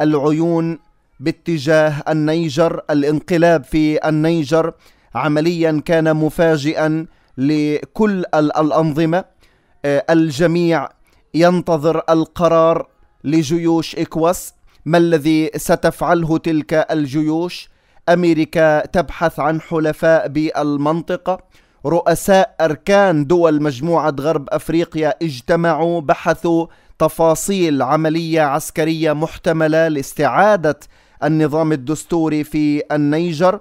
العيون باتجاه النيجر الانقلاب في النيجر عمليا كان مفاجئا لكل الانظمه آه، الجميع ينتظر القرار لجيوش اكواس ما الذي ستفعله تلك الجيوش امريكا تبحث عن حلفاء بالمنطقه رؤساء اركان دول مجموعه غرب افريقيا اجتمعوا بحثوا تفاصيل عملية عسكرية محتملة لاستعادة النظام الدستوري في النيجر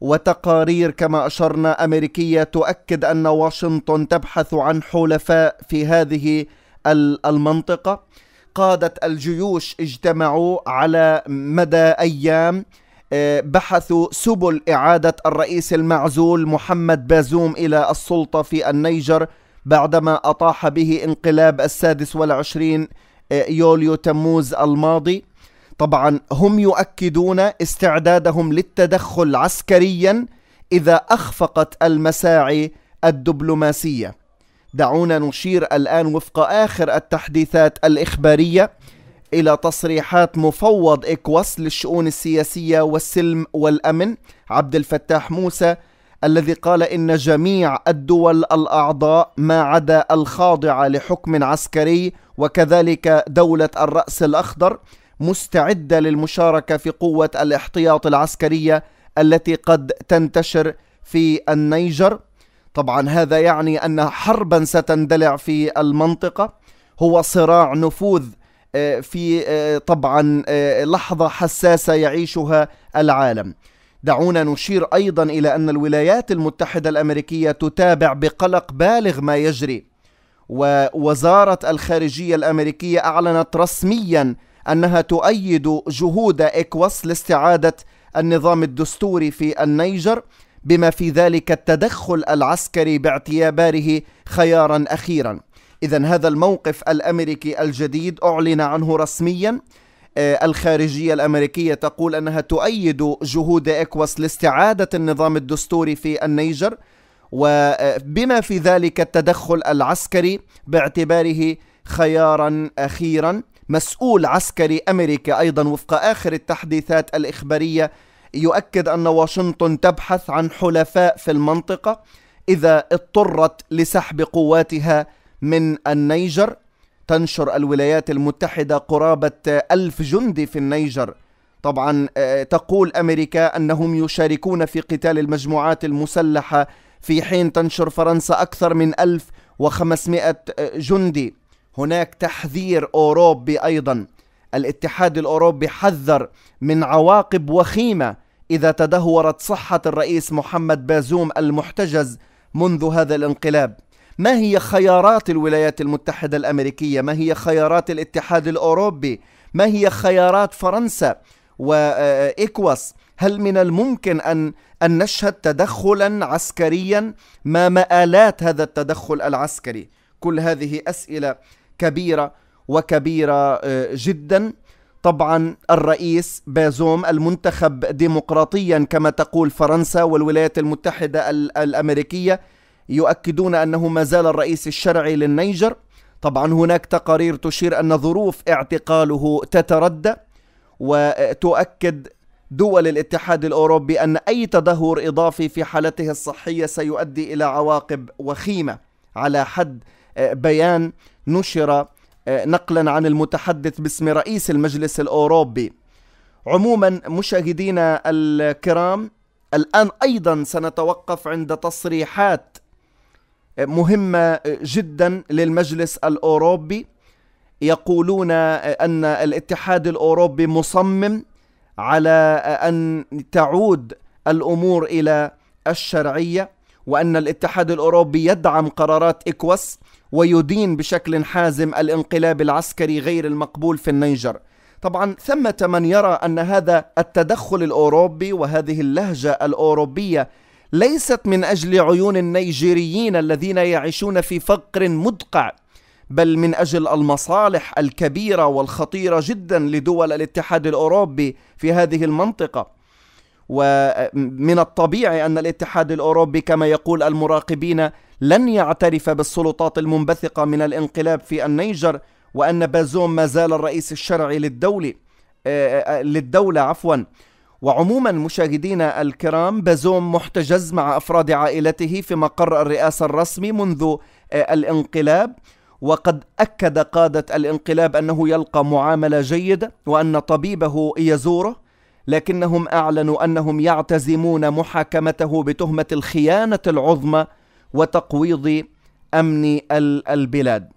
وتقارير كما أشرنا أمريكية تؤكد أن واشنطن تبحث عن حلفاء في هذه المنطقة قادة الجيوش اجتمعوا على مدى أيام آه، بحثوا سبل إعادة الرئيس المعزول محمد بازوم إلى السلطة في النيجر بعدما أطاح به انقلاب السادس والعشرين آه، يوليو تموز الماضي طبعا هم يؤكدون استعدادهم للتدخل عسكريا إذا أخفقت المساعي الدبلوماسية دعونا نشير الآن وفق آخر التحديثات الإخبارية إلى تصريحات مفوض إكواس للشؤون السياسية والسلم والأمن عبد الفتاح موسى الذي قال إن جميع الدول الأعضاء ما عدا الخاضعة لحكم عسكري وكذلك دولة الرأس الأخضر مستعدة للمشاركة في قوة الاحتياط العسكرية التي قد تنتشر في النيجر طبعا هذا يعني أن حربا ستندلع في المنطقة هو صراع نفوذ آه، في آه، طبعا آه، لحظة حساسة يعيشها العالم دعونا نشير ايضا الى ان الولايات المتحده الامريكيه تتابع بقلق بالغ ما يجري ووزاره الخارجيه الامريكيه اعلنت رسميا انها تؤيد جهود اكواس لاستعاده النظام الدستوري في النيجر بما في ذلك التدخل العسكري باعتباره خيارا اخيرا اذا هذا الموقف الامريكي الجديد اعلن عنه رسميا آه، الخارجية الأمريكية تقول أنها تؤيد جهود إكواس لاستعادة النظام الدستوري في النيجر وبما في ذلك التدخل العسكري باعتباره خيارا أخيرا مسؤول عسكري أمريكي أيضا وفق آخر التحديثات الإخبارية يؤكد أن واشنطن تبحث عن حلفاء في المنطقة إذا اضطرت لسحب قواتها من النيجر تنشر الولايات المتحدة قرابة ألف جندي في النيجر طبعا آه، تقول أمريكا أنهم يشاركون في قتال المجموعات المسلحة في حين تنشر فرنسا أكثر من 1500 جندي هناك تحذير أوروبي أيضا الاتحاد الأوروبي حذر من عواقب وخيمة إذا تدهورت صحة الرئيس محمد بازوم المحتجز منذ هذا الانقلاب ما هي خيارات الولايات المتحدة الأمريكية ما هي خيارات الاتحاد الأوروبي ما هي خيارات فرنسا وإكواس آه، آه، هل من الممكن أن أن نشهد تدخلا عسكريا ما مآلات هذا التدخل العسكري كل هذه أسئلة كبيرة وكبيرة آه، جدا طبعا الرئيس بازوم المنتخب ديمقراطيا كما تقول فرنسا والولايات المتحدة الأمريكية يؤكدون أنه ما زال الرئيس الشرعي للنيجر طبعا هناك تقارير تشير أن ظروف اعتقاله تتردى وتؤكد دول الاتحاد الأوروبي أن أي تدهور إضافي في حالته الصحية سيؤدي إلى عواقب وخيمة على حد آه، بيان نشر آه، نقلا عن المتحدث باسم رئيس المجلس الأوروبي عموما مشاهدينا الكرام الآن أيضا سنتوقف عند تصريحات مهمة جدا للمجلس الأوروبي يقولون أن الاتحاد الأوروبي مصمم على أن تعود الأمور إلى الشرعية وأن الاتحاد الأوروبي يدعم قرارات إكوس ويدين بشكل حازم الانقلاب العسكري غير المقبول في النيجر طبعا ثمة من يرى أن هذا التدخل الأوروبي وهذه اللهجة الأوروبية ليست من أجل عيون النيجيريين الذين يعيشون في فقر مدقع بل من أجل المصالح الكبيرة والخطيرة جدا لدول الاتحاد الأوروبي في هذه المنطقة ومن الطبيعي ان الاتحاد الاوروبي كما يقول المراقبين لن يعترف بالسلطات المنبثقه من الانقلاب في النيجر وان بازوم ما زال الرئيس الشرعي للدولة آه، آه، للدوله عفوا وعموما مشاهدينا الكرام بازوم محتجز مع افراد عائلته في مقر الرئاسه الرسمي منذ آه، الانقلاب وقد اكد قاده الانقلاب انه يلقى معامله جيده وان طبيبه يزوره لكنهم اعلنوا انهم يعتزمون محاكمته بتهمه الخيانه العظمى وتقويض امن البلاد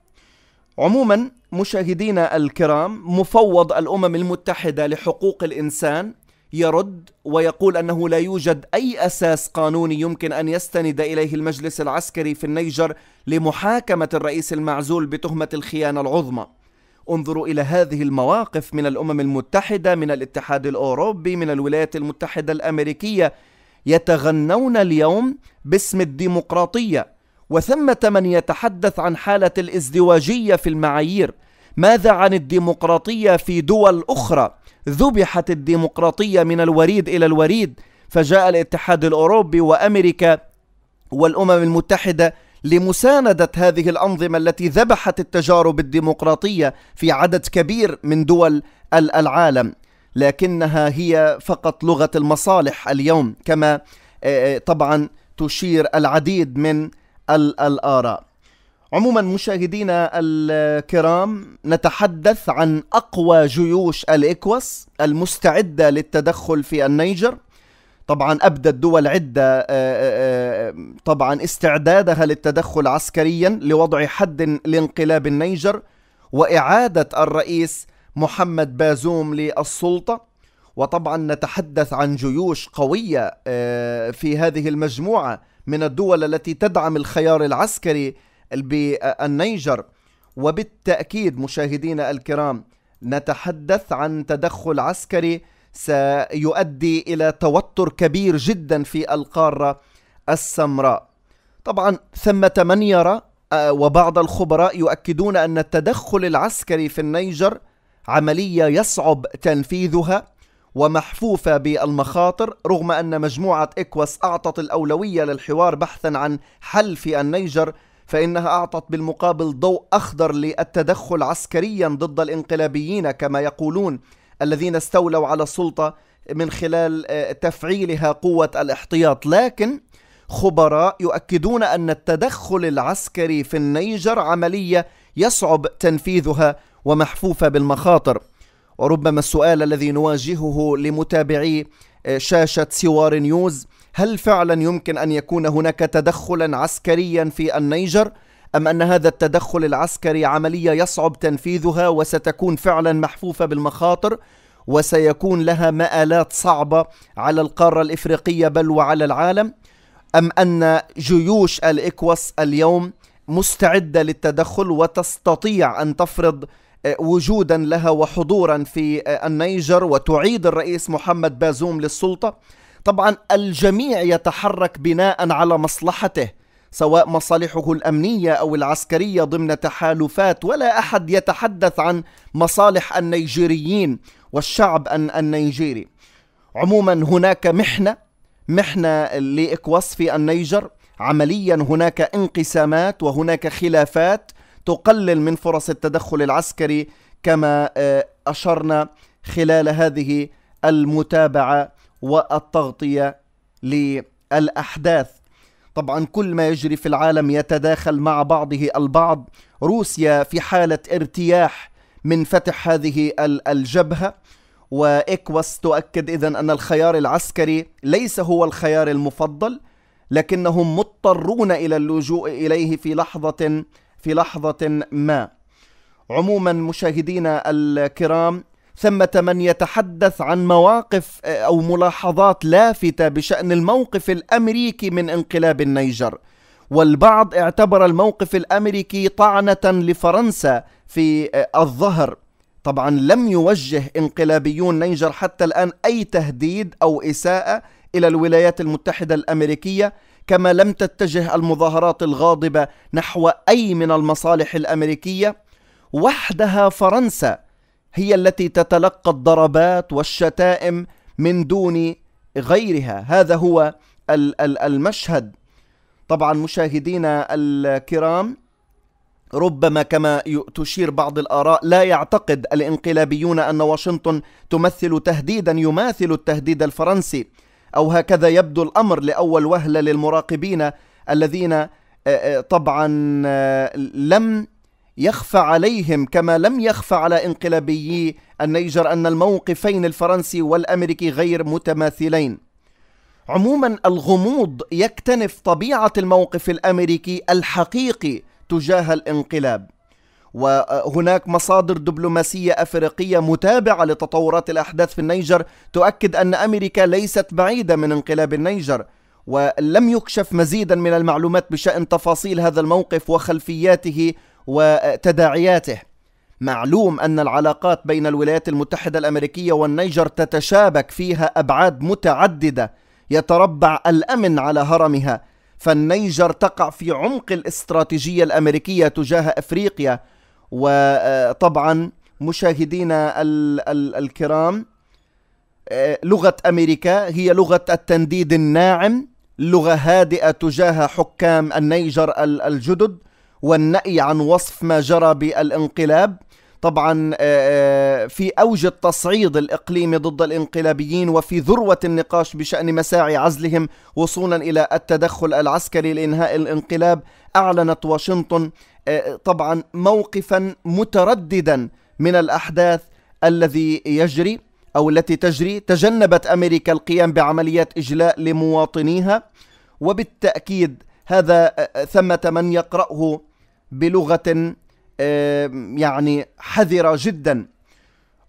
عموما مشاهدينا الكرام مفوض الامم المتحده لحقوق الانسان يرد ويقول انه لا يوجد اي اساس قانوني يمكن ان يستند اليه المجلس العسكري في النيجر لمحاكمه الرئيس المعزول بتهمه الخيانه العظمى. انظروا الى هذه المواقف من الامم المتحده، من الاتحاد الاوروبي، من الولايات المتحده الامريكيه. يتغنون اليوم باسم الديمقراطيه وثمه من يتحدث عن حاله الازدواجيه في المعايير ماذا عن الديمقراطية في دول أخرى ذبحت الديمقراطية من الوريد إلى الوريد فجاء الاتحاد الأوروبي وأمريكا والأمم المتحدة لمساندة هذه الأنظمة التي ذبحت التجارب الديمقراطية في عدد كبير من دول العالم لكنها هي فقط لغة المصالح اليوم كما آه، آه، طبعا تشير العديد من الآراء عموما مشاهدينا الكرام نتحدث عن اقوى جيوش الاكواس المستعده للتدخل في النيجر طبعا ابدت دول عده آه، آه، آه، طبعا استعدادها للتدخل عسكريا لوضع حد لانقلاب النيجر واعاده الرئيس محمد بازوم للسلطه وطبعا نتحدث عن جيوش قويه في هذه المجموعه من الدول التي تدعم الخيار العسكري بالنيجر وبالتأكيد مشاهدينا الكرام نتحدث عن تدخل عسكري سيؤدي إلى توتر كبير جدا في القارة السمراء طبعا ثمة من يرى وبعض الخبراء يؤكدون أن التدخل العسكري في النيجر عملية يصعب تنفيذها ومحفوفة بالمخاطر رغم أن مجموعة إكواس أعطت الأولوية للحوار بحثا عن حل في النيجر فإنها أعطت بالمقابل ضوء أخضر للتدخل عسكريا ضد الانقلابيين كما يقولون الذين استولوا على السلطة من خلال آه، تفعيلها قوة الاحتياط لكن خبراء يؤكدون أن التدخل العسكري في النيجر عملية يصعب تنفيذها ومحفوفة بالمخاطر وربما السؤال الذي نواجهه لمتابعي آه، شاشة سوار نيوز هل فعلا يمكن أن يكون هناك تدخلا عسكريا في النيجر؟ أم أن هذا التدخل العسكري عملية يصعب تنفيذها وستكون فعلا محفوفة بالمخاطر وسيكون لها مآلات صعبة على القارة الإفريقية بل وعلى العالم؟ أم أن جيوش الإكوس اليوم مستعدة للتدخل وتستطيع أن تفرض آه، وجودا لها وحضورا في آه، النيجر وتعيد الرئيس محمد بازوم للسلطة؟ طبعا الجميع يتحرك بناء على مصلحته سواء مصالحه الامنيه او العسكريه ضمن تحالفات ولا احد يتحدث عن مصالح النيجيريين والشعب النيجيري عموما هناك محنه محنه لاكواس في النيجر عمليا هناك انقسامات وهناك خلافات تقلل من فرص التدخل العسكري كما آه، اشرنا خلال هذه المتابعه والتغطية للأحداث طبعا كل ما يجري في العالم يتداخل مع بعضه البعض روسيا في حالة ارتياح من فتح هذه الجبهة وإكواس تؤكد إذا أن الخيار العسكري ليس هو الخيار المفضل لكنهم مضطرون إلى اللجوء إليه في لحظة في لحظة ما عموما مشاهدينا الكرام ثمة من يتحدث عن مواقف آه، أو ملاحظات لافتة بشأن الموقف الأمريكي من انقلاب النيجر والبعض اعتبر الموقف الأمريكي طعنة لفرنسا في آه، الظهر طبعا لم يوجه انقلابيون نيجر حتى الآن أي تهديد أو إساءة إلى الولايات المتحدة الأمريكية كما لم تتجه المظاهرات الغاضبة نحو أي من المصالح الأمريكية وحدها فرنسا هي التي تتلقى الضربات والشتائم من دون غيرها هذا هو المشهد طبعا مشاهدينا الكرام ربما كما تشير بعض الآراء لا يعتقد الانقلابيون أن واشنطن تمثل تهديدا يماثل التهديد الفرنسي أو هكذا يبدو الأمر لأول وهلة للمراقبين الذين طبعا لم يخفى عليهم كما لم يخفى على انقلابيي النيجر أن الموقفين الفرنسي والأمريكي غير متماثلين عموما الغموض يكتنف طبيعة الموقف الأمريكي الحقيقي تجاه الانقلاب وهناك مصادر دبلوماسية أفريقية متابعة لتطورات الأحداث في النيجر تؤكد أن أمريكا ليست بعيدة من انقلاب النيجر ولم يكشف مزيدا من المعلومات بشأن تفاصيل هذا الموقف وخلفياته وتداعياته معلوم أن العلاقات بين الولايات المتحدة الأمريكية والنيجر تتشابك فيها أبعاد متعددة يتربع الأمن على هرمها فالنيجر تقع في عمق الاستراتيجية الأمريكية تجاه أفريقيا وطبعا مشاهدينا الكرام آه، لغة أمريكا هي لغة التنديد الناعم لغة هادئة تجاه حكام النيجر الجدد والنأي عن وصف ما جرى بالانقلاب طبعا آه، آه، في أوج التصعيد الإقليمي ضد الانقلابيين وفي ذروة النقاش بشأن مساعي عزلهم وصولا إلى التدخل العسكري لإنهاء الانقلاب أعلنت واشنطن آه، طبعا موقفا مترددا من الأحداث الذي يجري أو التي تجري تجنبت أمريكا القيام بعمليات إجلاء لمواطنيها وبالتأكيد هذا ثمة من يقرأه بلغة يعني حذرة جدا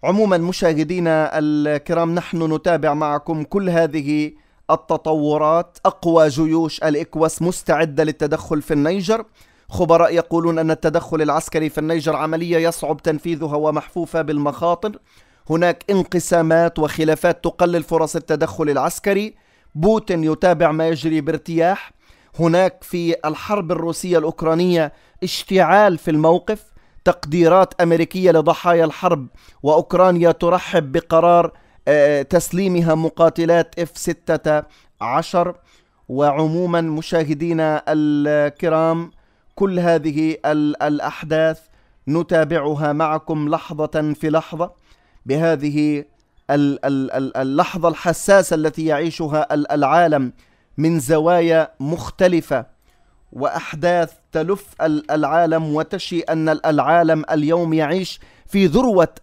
عموما مشاهدينا الكرام نحن نتابع معكم كل هذه التطورات أقوى جيوش الإكواس مستعدة للتدخل في النيجر خبراء يقولون أن التدخل العسكري في النيجر عملية يصعب تنفيذها ومحفوفة بالمخاطر هناك انقسامات وخلافات تقلل فرص التدخل العسكري بوتين يتابع ما يجري بارتياح هناك في الحرب الروسية الأوكرانية اشتعال في الموقف تقديرات أمريكية لضحايا الحرب وأوكرانيا ترحب بقرار آه، تسليمها مقاتلات اف 16 وعموما مشاهدينا الكرام كل هذه الأحداث نتابعها معكم لحظة في لحظة بهذه اللحظة الحساسة التي يعيشها العالم من زوايا مختلفة وأحداث تلف العالم وتشي أن العالم اليوم يعيش في ذروة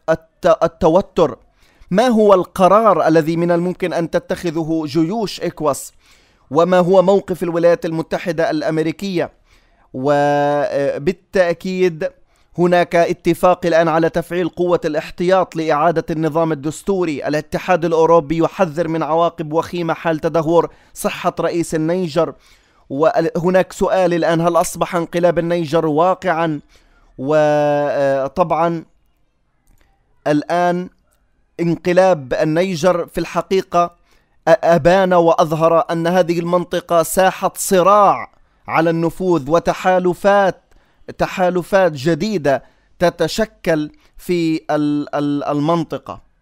التوتر ما هو القرار الذي من الممكن أن تتخذه جيوش إكواس وما هو موقف الولايات المتحدة الأمريكية وبالتأكيد هناك اتفاق الآن على تفعيل قوة الاحتياط لإعادة النظام الدستوري الاتحاد الأوروبي يحذر من عواقب وخيمة حال تدهور صحة رئيس النيجر وهناك سؤال الآن هل أصبح انقلاب النيجر واقعا وطبعا آه، الآن انقلاب النيجر في الحقيقة أبان وأظهر أن هذه المنطقة ساحة صراع على النفوذ وتحالفات تحالفات جديده تتشكل في المنطقه